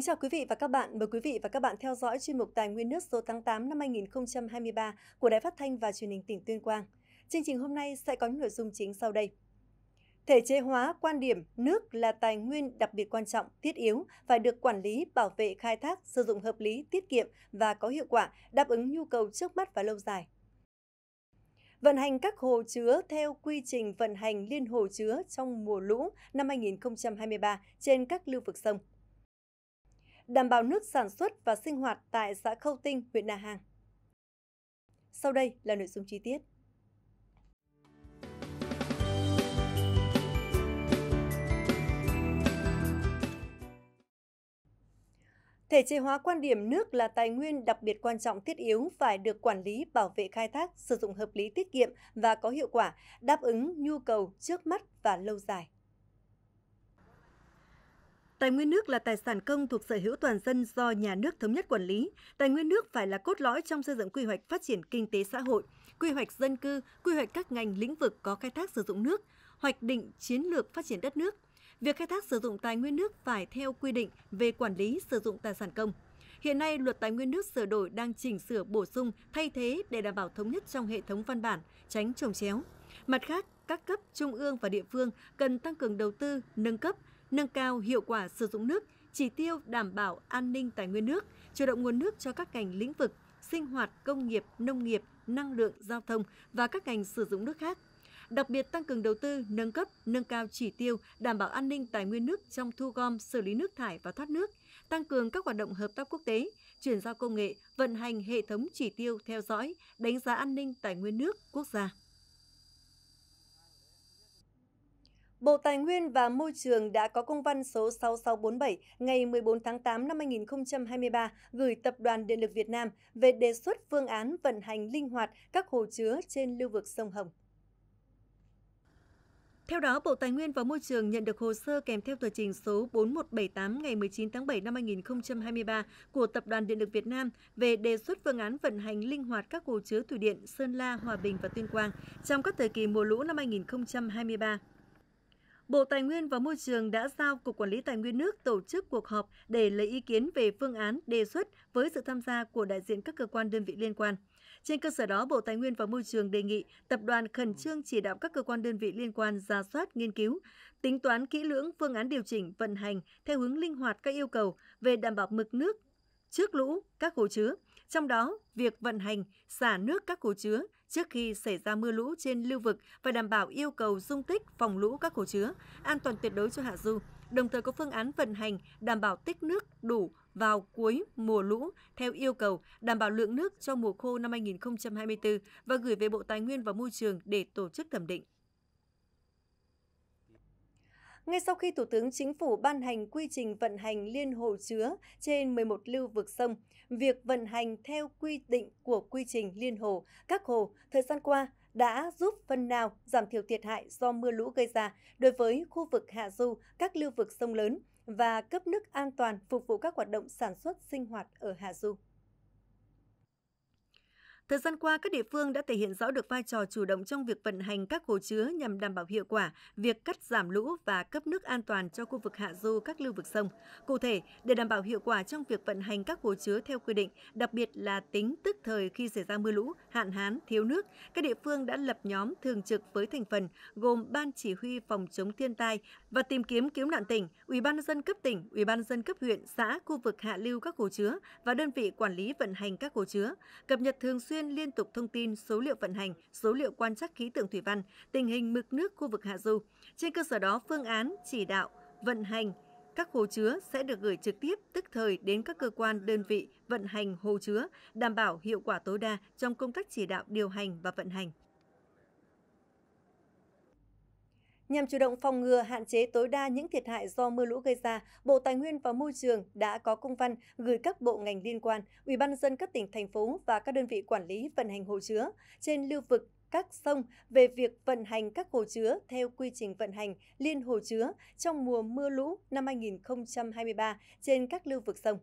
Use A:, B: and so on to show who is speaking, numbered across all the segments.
A: Kính chào quý vị và các bạn. Mời quý vị và các bạn theo dõi chuyên mục Tài nguyên nước số tháng 8 năm 2023 của Đài Phát Thanh và Truyền hình tỉnh Tuyên Quang. Chương trình hôm nay sẽ có những nội dung chính sau đây. Thể chế hóa quan điểm nước là tài nguyên đặc biệt quan trọng, thiết yếu, phải được quản lý, bảo vệ, khai thác, sử dụng hợp lý, tiết kiệm và có hiệu quả, đáp ứng nhu cầu trước mắt và lâu dài. Vận hành các hồ chứa theo quy trình vận hành liên hồ chứa trong mùa lũ năm 2023 trên các lưu vực sông đảm bảo nước sản xuất và sinh hoạt tại xã Khâu Tinh, huyện Na Hàng. Sau đây là nội dung chi tiết. Thể chế hóa quan điểm nước là tài nguyên đặc biệt quan trọng thiết yếu phải được quản lý, bảo vệ khai thác, sử dụng hợp lý tiết kiệm và có hiệu quả, đáp ứng nhu cầu trước mắt và lâu dài Tài nguyên nước là tài sản công thuộc sở hữu toàn dân do nhà nước thống nhất quản lý. Tài nguyên nước phải là cốt lõi trong xây dựng quy hoạch phát triển kinh tế xã hội, quy hoạch dân cư, quy hoạch các ngành lĩnh vực có khai thác sử dụng nước, hoạch định chiến lược phát triển đất nước. Việc khai thác sử dụng tài nguyên nước phải theo quy định về quản lý sử dụng tài sản công. Hiện nay, luật tài nguyên nước sửa đổi đang chỉnh sửa bổ sung, thay thế để đảm bảo thống nhất trong hệ thống văn bản, tránh trồng chéo. Mặt khác, các cấp trung ương và địa phương cần tăng cường đầu tư, nâng cấp, nâng cao hiệu quả sử dụng nước, chỉ tiêu đảm bảo an ninh tài nguyên nước, chủ động nguồn nước cho các ngành lĩnh vực sinh hoạt, công nghiệp, nông nghiệp, năng lượng, giao thông và các ngành sử dụng nước khác. Đặc biệt tăng cường đầu tư, nâng cấp, nâng cao chỉ tiêu đảm bảo an ninh tài nguyên nước trong thu gom, xử lý nước thải và thoát nước, tăng cường các hoạt động hợp tác quốc tế, chuyển giao công nghệ, vận hành hệ thống chỉ tiêu theo dõi, đánh giá an ninh tài nguyên nước quốc gia. Bộ Tài nguyên và Môi trường đã có công văn số 6647 ngày 14 tháng 8 năm 2023 gửi Tập đoàn Điện lực Việt Nam về đề xuất phương án vận hành linh hoạt các hồ chứa trên lưu vực sông Hồng. Theo đó, Bộ Tài nguyên và Môi trường nhận được hồ sơ kèm theo tờ trình số 4178 ngày 19 tháng 7 năm 2023 của Tập đoàn Điện lực Việt Nam về đề xuất phương án vận hành linh hoạt các hồ chứa thủy điện Sơn La, Hòa Bình và Tuyên Quang trong các thời kỳ mùa lũ năm 2023. Bộ Tài nguyên và Môi trường đã giao Cục Quản lý Tài nguyên nước tổ chức cuộc họp để lấy ý kiến về phương án đề xuất với sự tham gia của đại diện các cơ quan đơn vị liên quan. Trên cơ sở đó, Bộ Tài nguyên và Môi trường đề nghị tập đoàn khẩn trương chỉ đạo các cơ quan đơn vị liên quan ra soát, nghiên cứu, tính toán kỹ lưỡng phương án điều chỉnh, vận hành theo hướng linh hoạt các yêu cầu về đảm bảo mực nước trước lũ các hồ chứa, trong đó việc vận hành xả nước các hồ chứa trước khi xảy ra mưa lũ trên lưu vực và đảm bảo yêu cầu dung tích phòng lũ các hồ chứa, an toàn tuyệt đối cho hạ du, đồng thời có phương án vận hành đảm bảo tích nước đủ vào cuối mùa lũ theo yêu cầu đảm bảo lượng nước cho mùa khô năm 2024 và gửi về Bộ Tài nguyên và Môi trường để tổ chức thẩm định. Ngay sau khi Thủ tướng Chính phủ ban hành quy trình vận hành liên hồ chứa trên 11 lưu vực sông, việc vận hành theo quy định của quy trình liên hồ, các hồ thời gian qua đã giúp phần nào giảm thiểu thiệt hại do mưa lũ gây ra đối với khu vực hạ du các lưu vực sông lớn và cấp nước an toàn phục vụ các hoạt động sản xuất sinh hoạt ở hạ du. Thời gian qua, các địa phương đã thể hiện rõ được vai trò chủ động trong việc vận hành các hồ chứa nhằm đảm bảo hiệu quả việc cắt giảm lũ và cấp nước an toàn cho khu vực hạ du các lưu vực sông. Cụ thể, để đảm bảo hiệu quả trong việc vận hành các hồ chứa theo quy định, đặc biệt là tính tức thời khi xảy ra mưa lũ, hạn hán, thiếu nước, các địa phương đã lập nhóm thường trực với thành phần gồm Ban chỉ huy phòng chống thiên tai và tìm kiếm cứu nạn tỉnh, Ủy ban dân cấp tỉnh, Ủy ban dân cấp huyện, xã, khu vực hạ lưu các hồ chứa và đơn vị quản lý vận hành các hồ chứa, cập nhật thường xuyên xuyên liên tục thông tin số liệu vận hành, số liệu quan trắc khí tượng thủy văn, tình hình mực nước khu vực hạ du. Trên cơ sở đó, phương án, chỉ đạo, vận hành, các hồ chứa sẽ được gửi trực tiếp tức thời đến các cơ quan đơn vị vận hành hồ chứa, đảm bảo hiệu quả tối đa trong công tác chỉ đạo điều hành và vận hành. Nhằm chủ động phòng ngừa hạn chế tối đa những thiệt hại do mưa lũ gây ra, Bộ Tài nguyên và Môi trường đã có công văn gửi các bộ ngành liên quan, Ủy ban dân các tỉnh thành phố và các đơn vị quản lý vận hành hồ chứa trên lưu vực các sông về việc vận hành các hồ chứa theo quy trình vận hành liên hồ chứa trong mùa mưa lũ năm 2023 trên các lưu vực sông.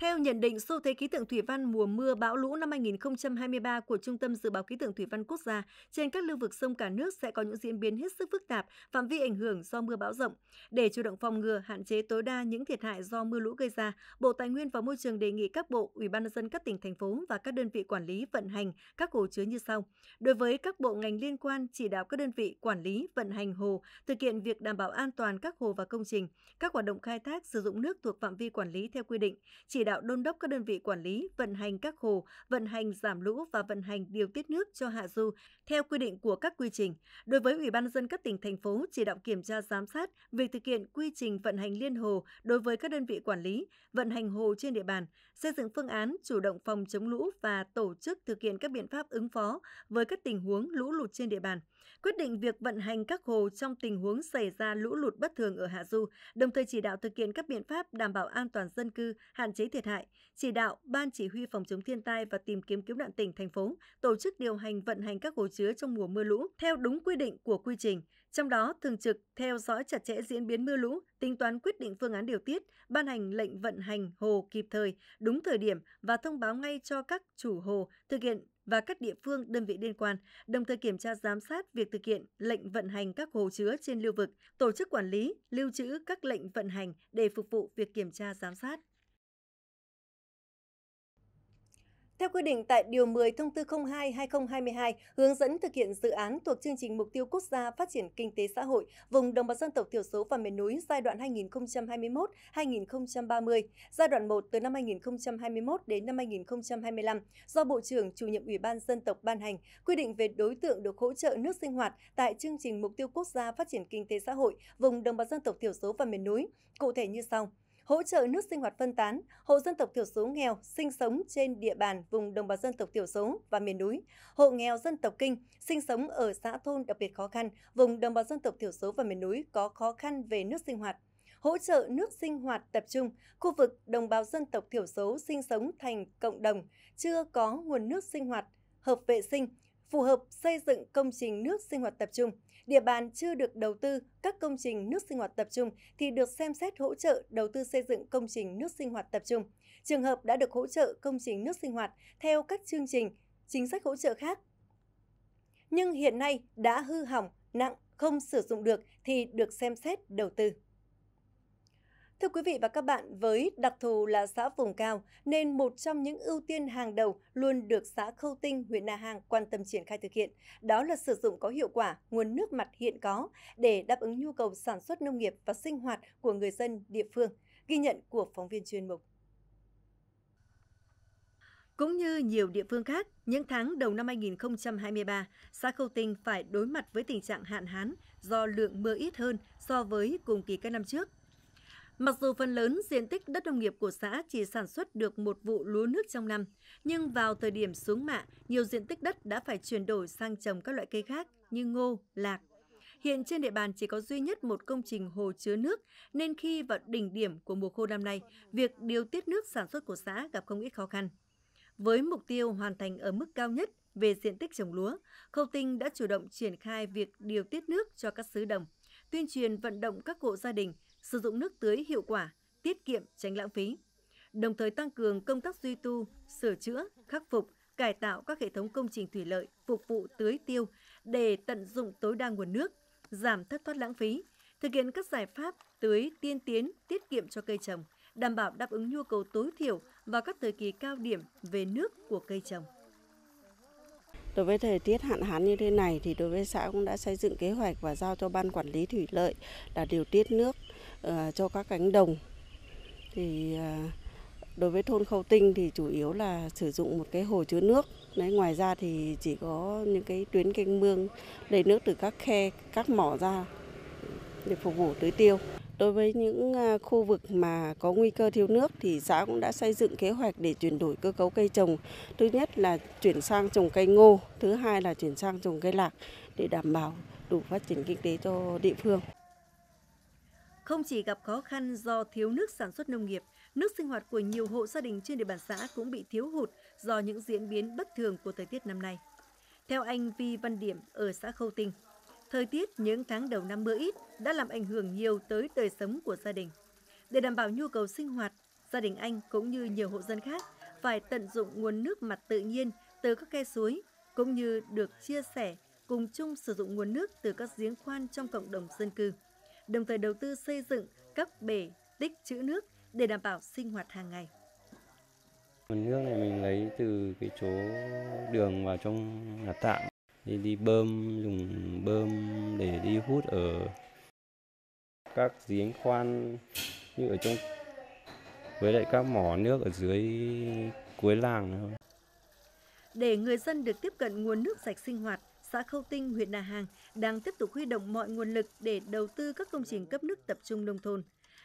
A: Theo nhận định xu thế khí tượng thủy văn mùa mưa bão lũ năm 2023 của Trung tâm Dự báo Khí tượng Thủy văn Quốc gia, trên các lưu vực sông cả nước sẽ có những diễn biến hết sức phức tạp, phạm vi ảnh hưởng do mưa bão rộng. Để chủ động phòng ngừa, hạn chế tối đa những thiệt hại do mưa lũ gây ra, Bộ Tài nguyên và Môi trường đề nghị các bộ, ủy ban nhân dân các tỉnh thành phố và các đơn vị quản lý vận hành các hồ chứa như sau. Đối với các bộ ngành liên quan chỉ đạo các đơn vị quản lý vận hành hồ thực hiện việc đảm bảo an toàn các hồ và công trình, các hoạt động khai thác sử dụng nước thuộc phạm vi quản lý theo quy định, chỉ đạo đôn đốc các đơn vị quản lý, vận hành các hồ, vận hành giảm lũ và vận hành điều tiết nước cho hạ du theo quy định của các quy trình. Đối với Ủy ban dân các tỉnh thành phố chỉ đạo kiểm tra giám sát việc thực hiện quy trình vận hành liên hồ đối với các đơn vị quản lý, vận hành hồ trên địa bàn, xây dựng phương án chủ động phòng chống lũ và tổ chức thực hiện các biện pháp ứng phó với các tình huống lũ lụt trên địa bàn, quyết định việc vận hành các hồ trong tình huống xảy ra lũ lụt bất thường ở hạ du, đồng thời chỉ đạo thực hiện các biện pháp đảm bảo an toàn dân cư, hạn chế thiệt thiệt hại, chỉ đạo Ban Chỉ huy Phòng chống thiên tai và tìm kiếm cứu nạn tỉnh, thành phố tổ chức điều hành vận hành các hồ chứa trong mùa mưa lũ theo đúng quy định của quy trình. Trong đó, thường trực theo dõi chặt chẽ diễn biến mưa lũ, tính toán quyết định phương án điều tiết, ban hành lệnh vận hành hồ kịp thời, đúng thời điểm và thông báo ngay cho các chủ hồ thực hiện và các địa phương đơn vị liên quan, đồng thời kiểm tra giám sát việc thực hiện lệnh vận hành các hồ chứa trên lưu vực, tổ chức quản lý, lưu trữ các lệnh vận hành để phục vụ việc kiểm tra giám sát. Theo quy định tại Điều 10 Thông tư 02-2022 hướng dẫn thực hiện dự án thuộc chương trình Mục tiêu Quốc gia Phát triển Kinh tế Xã hội vùng đồng bào dân tộc thiểu số và miền núi giai đoạn 2021-2030, giai đoạn 1 từ năm 2021 đến năm 2025 do Bộ trưởng Chủ nhiệm Ủy ban Dân tộc ban hành quy định về đối tượng được hỗ trợ nước sinh hoạt tại chương trình Mục tiêu Quốc gia Phát triển Kinh tế Xã hội vùng đồng bào dân tộc thiểu số và miền núi, cụ thể như sau – hỗ trợ nước sinh hoạt phân tán, hộ dân tộc thiểu số nghèo sinh sống trên địa bàn vùng đồng bào dân tộc thiểu số và miền núi, hộ nghèo dân tộc Kinh sinh sống ở xã thôn đặc biệt khó khăn, vùng đồng bào dân tộc thiểu số và miền núi có khó khăn về nước sinh hoạt hỗ trợ nước sinh hoạt tập trung, khu vực đồng bào dân tộc thiểu số sinh sống thành cộng đồng chưa có nguồn nước sinh hoạt hợp vệ sinh, phù hợp xây dựng công trình nước sinh hoạt tập trung địa bàn chưa được đầu tư các công trình nước sinh hoạt tập trung thì được xem xét hỗ trợ đầu tư xây dựng công trình nước sinh hoạt tập trung. Trường hợp đã được hỗ trợ công trình nước sinh hoạt theo các chương trình, chính sách hỗ trợ khác. Nhưng hiện nay đã hư hỏng, nặng, không sử dụng được thì được xem xét đầu tư. Thưa quý vị và các bạn, với đặc thù là xã vùng cao nên một trong những ưu tiên hàng đầu luôn được xã Khâu Tinh, huyện Na Hàng quan tâm triển khai thực hiện, đó là sử dụng có hiệu quả nguồn nước mặt hiện có để đáp ứng nhu cầu sản xuất nông nghiệp và sinh hoạt của người dân địa phương, ghi nhận của phóng viên chuyên mục. Cũng như nhiều địa phương khác, những tháng đầu năm 2023, xã Khâu Tinh phải đối mặt với tình trạng hạn hán do lượng mưa ít hơn so với cùng kỳ các năm trước – Mặc dù phần lớn diện tích đất nông nghiệp của xã chỉ sản xuất được một vụ lúa nước trong năm, nhưng vào thời điểm xuống mạ, nhiều diện tích đất đã phải chuyển đổi sang trồng các loại cây khác như ngô, lạc. Hiện trên địa bàn chỉ có duy nhất một công trình hồ chứa nước, nên khi vào đỉnh điểm của mùa khô năm nay, việc điều tiết nước sản xuất của xã gặp không ít khó khăn. Với mục tiêu hoàn thành ở mức cao nhất về diện tích trồng lúa, Khâu Tinh đã chủ động triển khai việc điều tiết nước cho các xứ đồng tuyên truyền vận động các hộ gia đình sử dụng nước tưới hiệu quả, tiết kiệm, tránh lãng phí. Đồng thời tăng cường công tác duy tu, sửa chữa, khắc phục, cải tạo các hệ thống công trình thủy lợi phục vụ tưới tiêu để tận dụng tối đa nguồn nước, giảm thất thoát lãng phí, thực hiện các giải pháp tưới tiên tiến, tiết kiệm cho cây trồng, đảm bảo đáp ứng nhu cầu tối thiểu vào các thời kỳ cao điểm về nước của cây trồng. Đối với thời tiết hạn hán như thế này thì đối với xã cũng đã xây dựng kế hoạch và giao cho ban quản lý thủy lợi là điều tiết nước uh, cho các cánh đồng. Thì uh, đối với thôn Khâu Tinh thì chủ yếu là sử dụng một cái hồ chứa nước. Đấy, ngoài ra thì chỉ có những cái tuyến canh mương lấy nước từ các khe, các mỏ ra để phục vụ tưới tiêu. Đối với những à, khu vực mà có nguy cơ thiếu nước thì xã cũng đã xây dựng kế hoạch để chuyển đổi cơ cấu cây trồng. Thứ nhất là chuyển sang trồng cây ngô, thứ hai là chuyển sang trồng cây lạc để đảm bảo đủ phát triển kinh tế cho địa phương. Không chỉ gặp khó khăn do thiếu nước sản xuất nông nghiệp, nước sinh hoạt của nhiều hộ gia đình trên địa bàn xã cũng bị thiếu hụt do những diễn biến bất thường của thời tiết năm nay. Theo anh Vi Văn Điểm ở xã Khâu Tinh, Thời tiết những tháng đầu năm mưa ít đã làm ảnh hưởng nhiều tới đời sống của gia đình. Để đảm bảo nhu cầu sinh hoạt, gia đình anh cũng như nhiều hộ dân khác phải tận dụng nguồn nước mặt tự nhiên từ các khe suối cũng như được chia sẻ cùng chung sử dụng nguồn nước từ các giếng khoan trong cộng đồng dân cư. Đồng thời đầu tư xây dựng các bể tích trữ nước để đảm bảo sinh hoạt hàng ngày. Nguồn nước này mình lấy từ cái chỗ đường vào trong nhà tạm đi đi bơm dùng bơm để đi hút ở các giếng khoan như ở trong với lại các mỏ nước ở dưới cuối làng thôi. Để người dân được tiếp cận nguồn nước sạch sinh hoạt, xã Khâu Tinh, huyện Nà Hàng đang tiếp tục huy động mọi nguồn lực để đầu tư các công trình cấp nước tập trung nông thôn,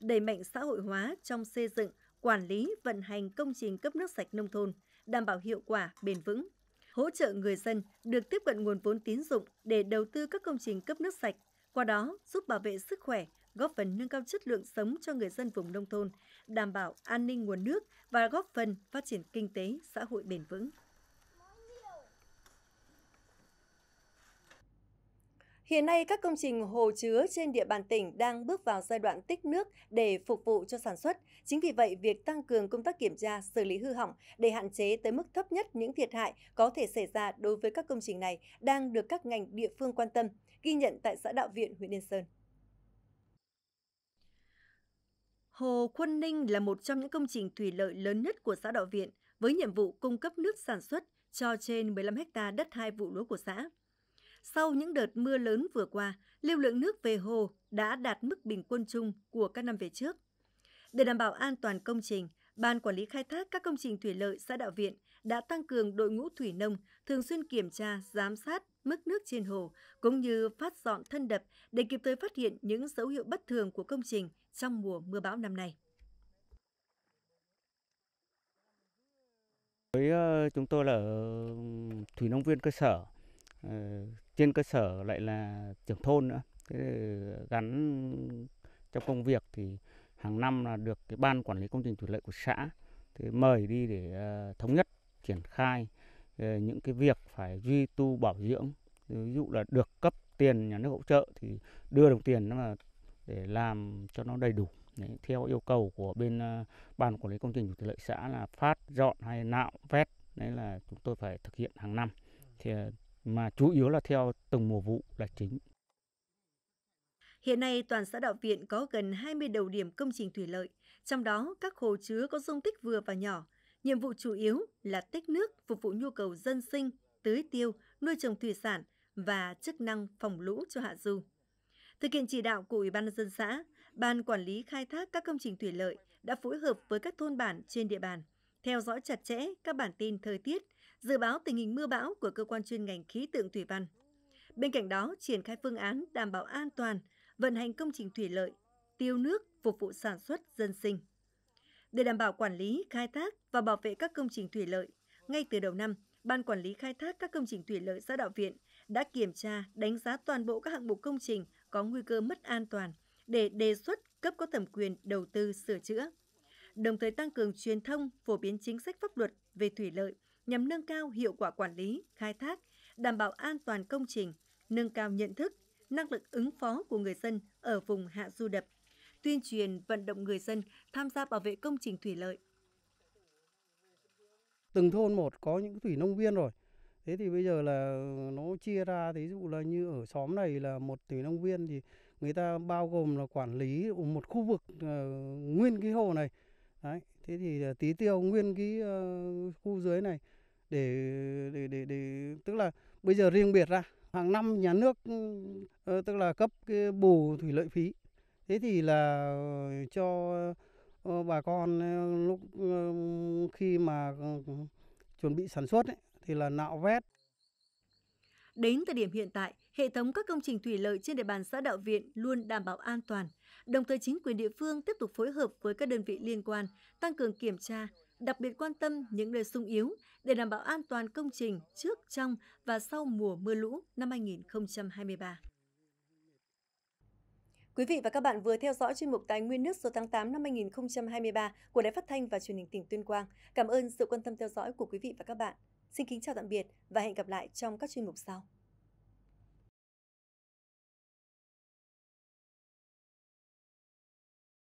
A: đẩy mạnh xã hội hóa trong xây dựng, quản lý, vận hành công trình cấp nước sạch nông thôn, đảm bảo hiệu quả, bền vững hỗ trợ người dân được tiếp cận nguồn vốn tín dụng để đầu tư các công trình cấp nước sạch, qua đó giúp bảo vệ sức khỏe, góp phần nâng cao chất lượng sống cho người dân vùng nông thôn, đảm bảo an ninh nguồn nước và góp phần phát triển kinh tế xã hội bền vững. Hiện nay, các công trình hồ chứa trên địa bàn tỉnh đang bước vào giai đoạn tích nước để phục vụ cho sản xuất. Chính vì vậy, việc tăng cường công tác kiểm tra, xử lý hư hỏng để hạn chế tới mức thấp nhất những thiệt hại có thể xảy ra đối với các công trình này đang được các ngành địa phương quan tâm, ghi nhận tại xã Đạo Viện, huyện Yên Sơn. Hồ Quân Ninh là một trong những công trình thủy lợi lớn nhất của xã Đạo Viện, với nhiệm vụ cung cấp nước sản xuất cho trên 15 ha đất hai vụ lúa của xã. Sau những đợt mưa lớn vừa qua, lưu lượng nước về hồ đã đạt mức bình quân chung của các năm về trước. Để đảm bảo an toàn công trình, Ban Quản lý Khai thác các công trình thủy lợi xã Đạo Viện đã tăng cường đội ngũ thủy nông thường xuyên kiểm tra, giám sát mức nước trên hồ, cũng như phát dọn thân đập để kịp thời phát hiện những dấu hiệu bất thường của công trình trong mùa mưa bão năm nay. Với ờ, chúng tôi là thủy nông viên cơ sở, ờ, trên cơ sở lại là trưởng thôn nữa thế gắn trong công việc thì hàng năm là được cái ban quản lý công trình thủy lợi của xã thì mời đi để ờ, thống nhất triển khai ờ, những cái việc phải duy tu bảo dưỡng ví dụ là được cấp tiền nhà nước hỗ trợ thì đưa đồng tiền nó là để làm cho nó đầy đủ Đấy, theo yêu cầu của bên uh, ban quản lý công trình thủy lợi xã là phát dọn hay nạo vét đấy là chúng tôi phải thực hiện hàng năm thì mà chủ yếu là theo từng mùa vụ là chính. Hiện nay, toàn xã Đạo Viện có gần 20 đầu điểm công trình thủy lợi, trong đó các hồ chứa có dung tích vừa và nhỏ. Nhiệm vụ chủ yếu là tích nước phục vụ nhu cầu dân sinh, tưới tiêu, nuôi trồng thủy sản và chức năng phòng lũ cho hạ du. Thực hiện chỉ đạo của Ủy ban nhân dân xã, Ban Quản lý khai thác các công trình thủy lợi đã phối hợp với các thôn bản trên địa bàn, theo dõi chặt chẽ các bản tin thời tiết, dự báo tình hình mưa bão của cơ quan chuyên ngành khí tượng thủy văn. Bên cạnh đó, triển khai phương án đảm bảo an toàn, vận hành công trình thủy lợi, tiêu nước phục vụ sản xuất dân sinh. Để đảm bảo quản lý, khai thác và bảo vệ các công trình thủy lợi, ngay từ đầu năm, Ban Quản lý Khai thác các công trình thủy lợi xã Đạo Viện đã kiểm tra, đánh giá toàn bộ các hạng mục công trình có nguy cơ mất an toàn để đề xuất cấp có thẩm quyền đầu tư sửa chữa. Đồng thời tăng cường truyền thông, phổ biến chính sách pháp luật về thủy lợi, nhằm nâng cao hiệu quả quản lý, khai thác, đảm bảo an toàn công trình, nâng cao nhận thức, năng lực ứng phó của người dân ở vùng hạ du đập, tuyên truyền vận động người dân tham gia bảo vệ công trình thủy lợi. Từng thôn một có những thủy nông viên rồi. Thế thì bây giờ là nó chia ra, ví dụ là như ở xóm này là một thủy nông viên thì người ta bao gồm là quản lý một khu vực uh, nguyên cái hồ này. Đấy, thế thì ờ, tí tiêu nguyên cái uh, ờ, khu dưới này để, để để để tức là bây giờ riêng biệt ra hàng năm nhà nước ừ, ờ, tức là cấp cái bù thủy lợi phí thế thì là ờ, cho ờ, bà con lúc khi mà chuẩn bị sản xuất ấy, thì là nạo vét Đến thời điểm hiện tại, hệ thống các công trình thủy lợi trên địa bàn xã Đạo Viện luôn đảm bảo an toàn. Đồng thời chính quyền địa phương tiếp tục phối hợp với các đơn vị liên quan, tăng cường kiểm tra, đặc biệt quan tâm những nơi sung yếu để đảm bảo an toàn công trình trước, trong và sau mùa mưa lũ năm 2023. Quý vị và các bạn vừa theo dõi chuyên mục Tài nguyên nước số tháng 8 năm 2023 của Đài Phát thanh và Truyền hình tỉnh Tuyên Quang. Cảm ơn sự quan tâm theo dõi của quý vị và các bạn. Xin kính chào tạm biệt và hẹn gặp lại trong các chuyên mục sau.